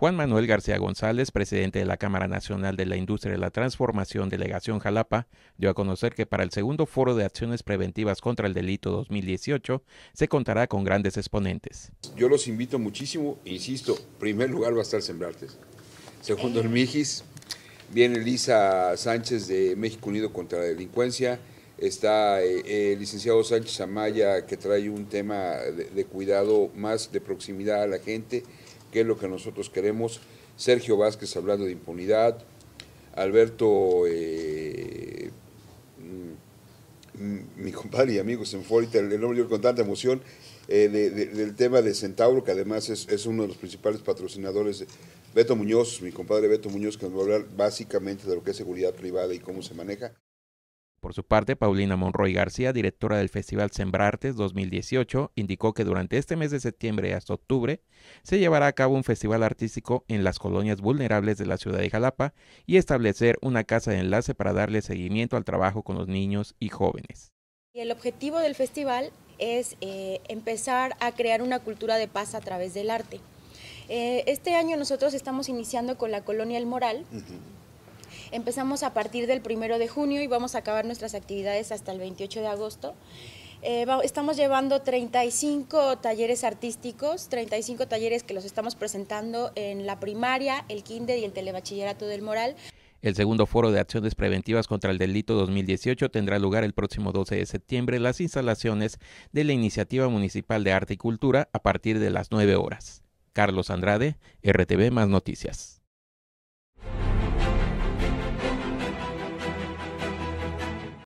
Juan Manuel García González, presidente de la Cámara Nacional de la Industria de la Transformación Delegación Jalapa, dio a conocer que para el segundo foro de acciones preventivas contra el delito 2018 se contará con grandes exponentes. Yo los invito muchísimo, insisto, primer lugar va a estar Sembrartes, segundo el Mijis, viene Elisa Sánchez de México Unido contra la Delincuencia, está eh, el licenciado Sánchez Amaya que trae un tema de cuidado más de proximidad a la gente, qué es lo que nosotros queremos. Sergio Vázquez hablando de impunidad, Alberto, eh, mm, mm, mi compadre y amigo, se me fue ahorita el con tanta emoción, eh, del tema de Centauro, que además es, es uno de los principales patrocinadores. De Beto Muñoz, mi compadre Beto Muñoz, que nos va a hablar básicamente de lo que es seguridad privada y cómo se maneja. Por su parte, Paulina Monroy García, directora del Festival Sembrartes 2018, indicó que durante este mes de septiembre hasta octubre se llevará a cabo un festival artístico en las colonias vulnerables de la ciudad de Jalapa y establecer una casa de enlace para darle seguimiento al trabajo con los niños y jóvenes. El objetivo del festival es eh, empezar a crear una cultura de paz a través del arte. Eh, este año nosotros estamos iniciando con la colonia El Moral. Empezamos a partir del primero de junio y vamos a acabar nuestras actividades hasta el 28 de agosto. Eh, estamos llevando 35 talleres artísticos, 35 talleres que los estamos presentando en la primaria, el kinder y el telebachillerato del Moral. El segundo foro de acciones preventivas contra el delito 2018 tendrá lugar el próximo 12 de septiembre en las instalaciones de la Iniciativa Municipal de Arte y Cultura a partir de las 9 horas. Carlos Andrade, RTV Más Noticias.